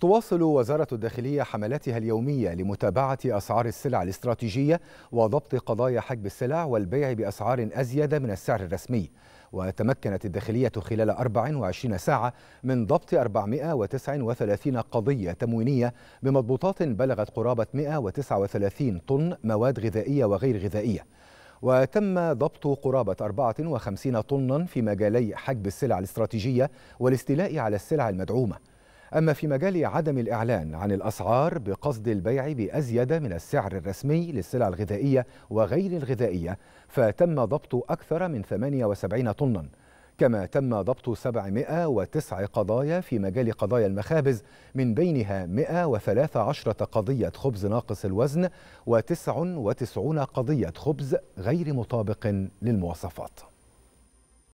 تواصل وزارة الداخلية حملاتها اليومية لمتابعة أسعار السلع الاستراتيجية وضبط قضايا حجب السلع والبيع بأسعار أزيد من السعر الرسمي وتمكنت الداخلية خلال 24 ساعة من ضبط 439 قضية تموينية بمضبوطات بلغت قرابة 139 طن مواد غذائية وغير غذائية وتم ضبط قرابة 54 طنا في مجالي حجب السلع الاستراتيجية والاستيلاء على السلع المدعومة أما في مجال عدم الإعلان عن الأسعار بقصد البيع بأزيد من السعر الرسمي للسلع الغذائية وغير الغذائية فتم ضبط أكثر من 78 طناً كما تم ضبط 709 قضايا في مجال قضايا المخابز من بينها 113 قضية خبز ناقص الوزن و99 قضية خبز غير مطابق للمواصفات